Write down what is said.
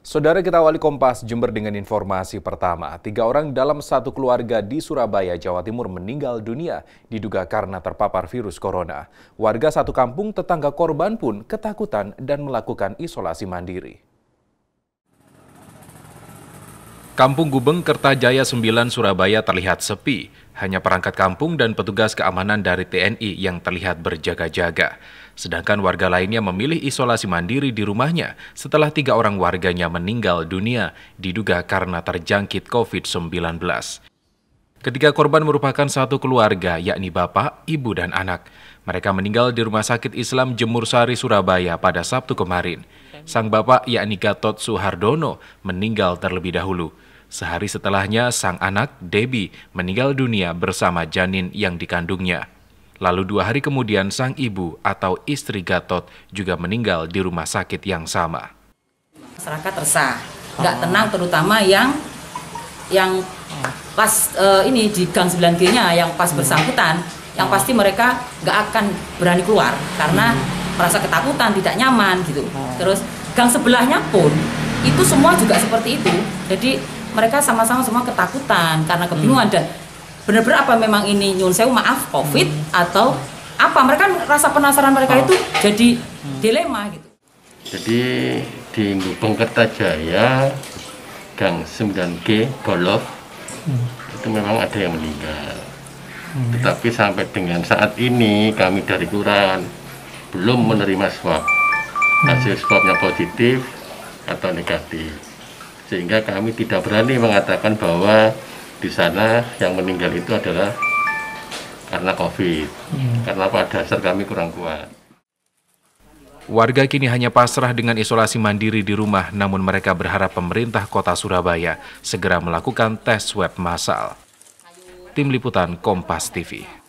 Saudara kita awali Kompas Jember dengan informasi pertama. Tiga orang dalam satu keluarga di Surabaya, Jawa Timur meninggal dunia diduga karena terpapar virus corona. Warga satu kampung tetangga korban pun ketakutan dan melakukan isolasi mandiri. Kampung Gubeng Kertajaya 9 Surabaya terlihat sepi. Hanya perangkat kampung dan petugas keamanan dari TNI yang terlihat berjaga-jaga. Sedangkan warga lainnya memilih isolasi mandiri di rumahnya setelah tiga orang warganya meninggal dunia diduga karena terjangkit COVID-19. Ketiga korban merupakan satu keluarga, yakni bapak, ibu, dan anak. Mereka meninggal di Rumah Sakit Islam Jemur Sari, Surabaya pada Sabtu kemarin. Sang bapak, yakni Gatot Suhardono, meninggal terlebih dahulu. Sehari setelahnya, sang anak, Debbie, meninggal dunia bersama janin yang dikandungnya. Lalu dua hari kemudian sang ibu atau istri Gatot juga meninggal di rumah sakit yang sama. Masyarakat resah, nggak tenang terutama yang yang pas uh, ini di gang 9G-nya yang pas bersangkutan, yang pasti mereka nggak akan berani keluar karena merasa ketakutan, tidak nyaman gitu. Oh. Terus gang sebelahnya pun itu semua juga seperti itu. Jadi mereka sama-sama semua ketakutan karena kebingungan hmm. dan benar-benar apa memang ini nyun saya maaf covid hmm. atau apa mereka rasa penasaran mereka oh. itu jadi hmm. dilema gitu jadi di Gubeng Kertajaya Gang 9G Bolok hmm. itu memang ada yang meninggal hmm. tetapi sampai dengan saat ini kami dari kurang belum menerima swab hmm. hasil swabnya positif atau negatif sehingga kami tidak berani mengatakan bahwa di sana yang meninggal itu adalah karena COVID. Hmm. Karena pada dasar kami kurang kuat. Warga kini hanya pasrah dengan isolasi mandiri di rumah, namun mereka berharap pemerintah kota Surabaya segera melakukan tes swab massal. Tim Liputan Kompas TV